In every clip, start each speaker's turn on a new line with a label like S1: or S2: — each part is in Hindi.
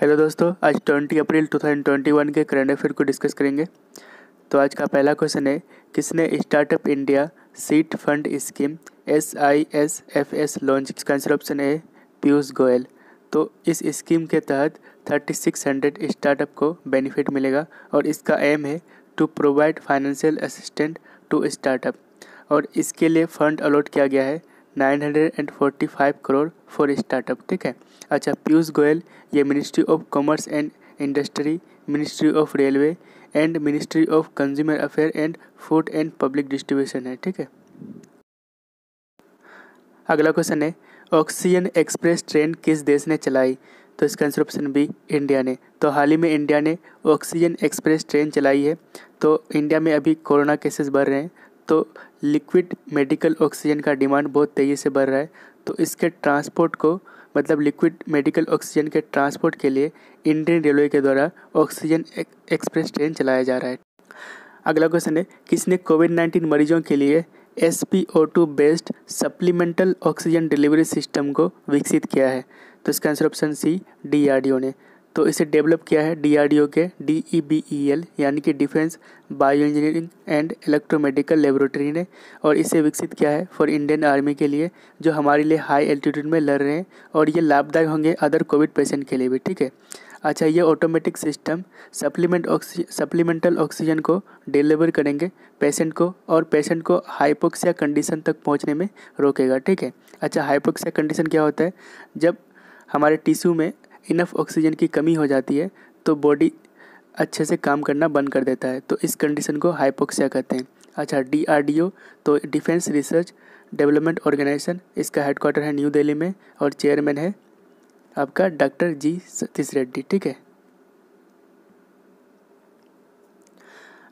S1: हेलो दोस्तों आज 20 अप्रैल 2021 के करंट अफेयर को डिस्कस करेंगे तो आज का पहला क्वेश्चन है किसने startup India seed fund scheme S I S F S launch इसका आंसर ऑप्शन है पीयूष गोयल तो इस स्कीम के तहत 3600 स्टार्टअप को बेनिफिट मिलेगा और इसका एम है to provide financial assistant to startup और इसके लिए फंड अलॉट किया गया है 945 करोड़ फॉर स्टार्टअप ठीक है अच्छा पीयूष गोयल ये ministry of commerce and industry ministry of railway and ministry of consumer affair and food and public distribution है ठीक है अगला क्वेश्चन है ऑक्सीजन एक्सप्रेस ट्रेन किस देश ने चलाई तो इसका आंसर ऑप्शन बी इंडिया ने तो हाल ही में इंडिया ने ऑक्सीजन एक्सप्रेस ट्रेन चलाई है तो इंडिया में अभी कोरोना केसेस बढ़ रहे हैं तो लिक्विड मेडिकल ऑक्सीजन का डिमांड बहुत तेज़ी से बढ़ रहा है तो इसके ट्रांसपोर्ट को मतलब लिक्विड मेडिकल ऑक्सीजन के ट्रांसपोर्ट के लिए इंडियन रेलवे के द्वारा ऑक्सीजन एक्सप्रेस ट्रेन चलाया जा रहा है अगला क्वेश्चन है किसने कोविड नाइन्टीन मरीजों के लिए S P O two based supplemental oxygen delivery system को विकसित किया है तो इसका answer option C D R D O ने तो इसे डेवलप किया है डीआरडीओ के D E B E L यानी कि defence bio engineering and electromedical laboratory ने और इसे विकसित किया है फॉर इंडियन आर्मी के लिए जो हमारे लिए हाई एल्टीट्यूड में लड़ रहे हैं और ये लाभदायक होंगे अदर कोविड पेशेंट के लिए भी ठीक है अच्छा ये automatic system supplement oxy supplemental oxygen को डिलीवर करेंगे पेशेंट को और पेशेंट को हाइपोक्सिया कंडीशन तक पहुंचने में रोकेगा ठीक है अच्छा हाइपोक्सिया कंडीशन क्या होता है जब हमारे टिश्यू में इनफ ऑक्सीजन की कमी हो जाती है तो बॉडी अच्छे से काम करना बंद कर देता है तो इस कंडीशन को हाइपोक्सिया कहते हैं अच्छा डी तो डिफेंस रिसर्च डेवलपमेंट ऑर्गेनाइजेशन इसका हेडक्वार्टर है न्यू दिल्ली में और चेयरमैन है आपका डॉक्टर जी सतीश रेड्डी ठीक है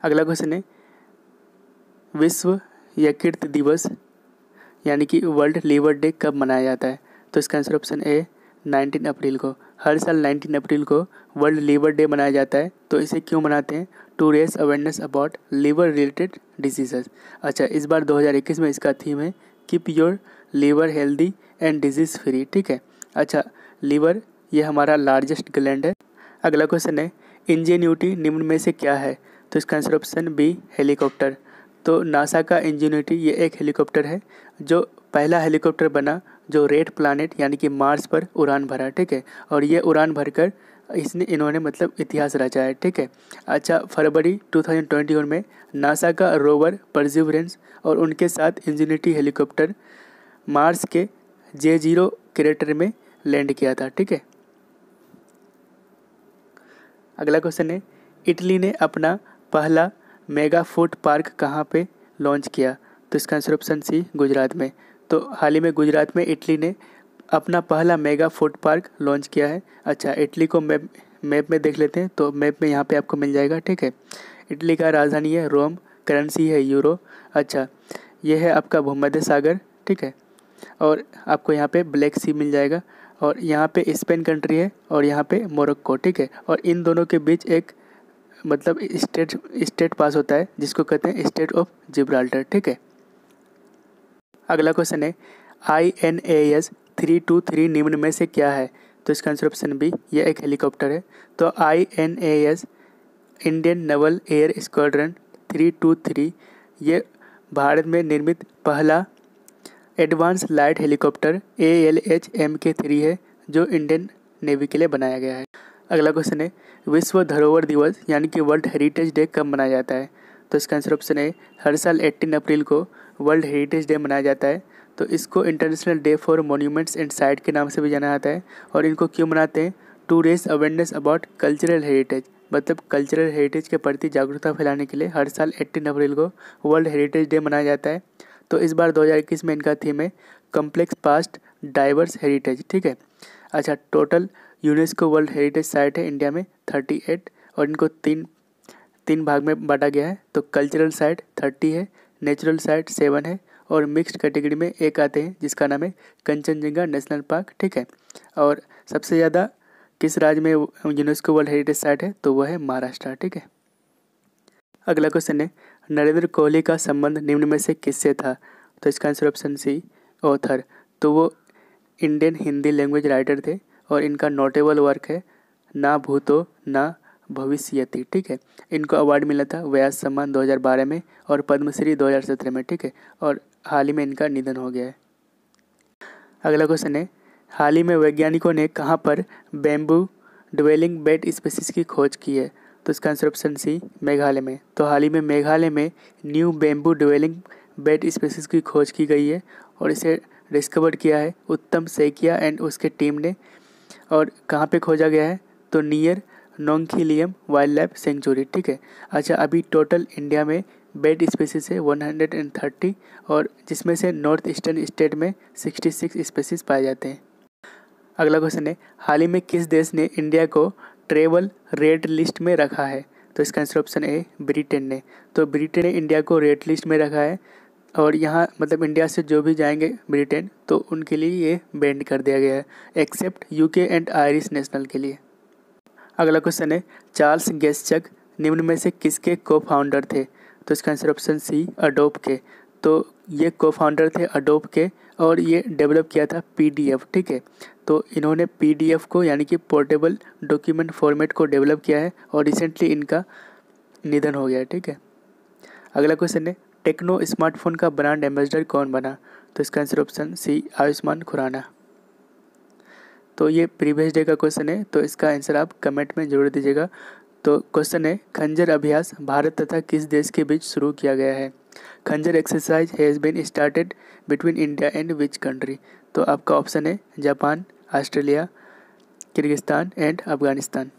S1: अगला क्वेश्चन है विश्व यकृत दिवस यानी कि वर्ल्ड लीवर डे कब मनाया जाता है तो इसका answer option A nineteen April को हर साल नाइनटीन अप्रैल को वर्ल्ड लीवर डे मनाया जाता है तो इसे क्यों मनाते हैं to raise awareness about liver related diseases अच्छा इस बार 2021 में इसका थीम है keep your liver healthy and disease free ठीक है अच्छा लीवर ये हमारा लार्जेस्ट ग्लैंड है अगला क्वेश्चन है इंजीन्यूटी निम्न में से क्या है तो इसका आंसर ऑप्शन बी हेलीकॉप्टर तो नासा का इंजीन्यूटी ये एक हेलीकॉप्टर है जो पहला हेलीकॉप्टर बना जो रेड प्लानट यानी कि मार्स पर उड़ान भरा ठीक है और ये उड़ान भरकर इसने इन्होंने मतलब इतिहास रचा है ठीक है अच्छा फरवरी 2021 में नासा का रोवर परजिवरेंस और उनके साथ इंजीनिटी हेलीकॉप्टर मार्स के जे जीरो क्रेटर में लैंड किया था ठीक है अगला क्वेश्चन है इटली ने अपना पहला मेगा फूड पार्क कहाँ पे लॉन्च किया तो इसका आंसर ऑप्शन सी गुजरात में तो हाल ही में गुजरात में इटली ने अपना पहला मेगा फूड पार्क लॉन्च किया है अच्छा इटली को मैप मैप में देख लेते हैं तो मैप में यहाँ पे आपको मिल जाएगा ठीक है इटली का राजधानी है रोम करेंसी है यूरो अच्छा ये है आपका भूमध्य सागर ठीक है और आपको यहाँ पे ब्लैक सी मिल जाएगा और यहाँ पे स्पेन कंट्री है और यहाँ पे मोरक्को ठीक है और इन दोनों के बीच एक मतलब स्टेट स्टेट पास होता है जिसको कहते हैं स्टेट ऑफ जिब्राल्टर ठीक है अगला क्वेश्चन है I N A S three two three निम्न में से क्या है तो इसका आंसर ऑप्शन बी यह एक हेलीकॉप्टर है तो I N A S Indian naval air squadron three two three ये भारत में निर्मित पहला advance light helicopter A L H M K three है जो इंडियन नेवी के लिए बनाया गया है अगला क्वेश्चन है विश्व धरोहर दिवस यानी कि वर्ल्ड हेरिटेज डे कब मनाया जाता है तो इसका आंसर ऑप्शन है हर साल 18 अप्रैल को वर्ल्ड हेरिटेज डे मनाया जाता है तो इसको international day for monuments and site के नाम से भी जाना जाता है और इनको क्यों मनाते हैं to raise awareness about cultural heritage मतलब कल्चरल हेरिटेज के प्रति जागरूकता फैलाने के लिए हर साल एट्टीन अप्रैल को वर्ल्ड हेरिटेज डे मनाया जाता है तो इस बार 2021 में इनका थीम है कम्प्लेक्स पास्ट डाइवर्स हेरिटेज ठीक है अच्छा total UNESCO world heritage site है इंडिया में 38 और इनको तीन तीन भाग में बांटा गया है तो कल्चरल साइट 30 है नेचुरल साइट सेवन है और मिक्स्ड कैटेगरी में एक आते हैं जिसका नाम है कंचनजंगा नेशनल पार्क ठीक है और सबसे ज़्यादा किस राज्य में यूनेस्को वर्ल्ड हेरिटेज साइट है तो वह है महाराष्ट्र ठीक है अगला क्वेश्चन है नरेंद्र कोहली का संबंध निम्न में से किससे था तो इसका आंसर ऑप्शन सी ऑथर तो वो इंडियन हिंदी लैंग्वेज राइटर थे और इनका नोटेबल वर्क है ना भूतो ना भविष्यति ठीक है इनको अवार्ड मिला था व्यास सम्मान 2012 में और पद्मश्री 2017 में ठीक है और हाल ही में इनका निधन हो गया है अगला क्वेश्चन है हाल ही में वैज्ञानिकों ने कहाँ पर बेम्बू डवेलिंग बेट स्पेसिस की खोज की है तो इसका आंसर ऑप्शन सी मेघालय में तो हाल ही में मेघालय में new bamboo dwelling bat species की खोज की गई है और इसे डिस्कवर किया है उत्तम सेकिया एंड उसके टीम ने और कहाँ पे खोजा गया है तो near Nongkhyllem wildlife sanctuary ठीक है अच्छा अभी टोटल इंडिया में बेड स्पेसीज है वन हंड्रेड एंड थर्टी और जिसमें से नॉर्थ ईस्टर्न स्टेट में सिक्सटी सिक्स स्पेसीज पाए जाते हैं अगला क्वेश्चन है हाल ही में किस देश ने इंडिया को ट्रेवल रेड लिस्ट में रखा है तो इसका आंसर ऑप्शन ए ब्रिटेन ने तो ब्रिटेन ने इंडिया को रेड लिस्ट में रखा है और यहाँ मतलब इंडिया से जो भी जाएंगे ब्रिटेन तो उनके लिए ये बैंड कर दिया गया है except UK and Irish national के लिए अगला क्वेश्चन है चार्ल्स गेस्चक निम्न में से किसके को फाउंडर थे तो इसका आंसर ऑप्शन सी अडोप के तो ये को फाउंडर थे अडोप के और ये डेवलप किया था पी ठीक है तो इन्होंने पी को यानी कि पोर्टेबल डॉक्यूमेंट फॉर्मेट को डेवलप किया है और रिसेंटली इनका निधन हो गया ठीक है अगला क्वेश्चन है टेक्नो स्मार्टफोन का ब्रांड एम्बेसडर कौन बना तो इसका answer option C Ayushmann Khurrana तो ये प्रीवियस डे का क्वेश्चन है तो इसका आंसर आप कमेंट में जरूर दीजिएगा तो क्वेश्चन है खंजर अभ्यास भारत तथा किस देश के बीच शुरू किया गया है Khanjar exercise has been started between India and which country तो आपका ऑप्शन है Japan Australia Kyrgyzstan and Afghanistan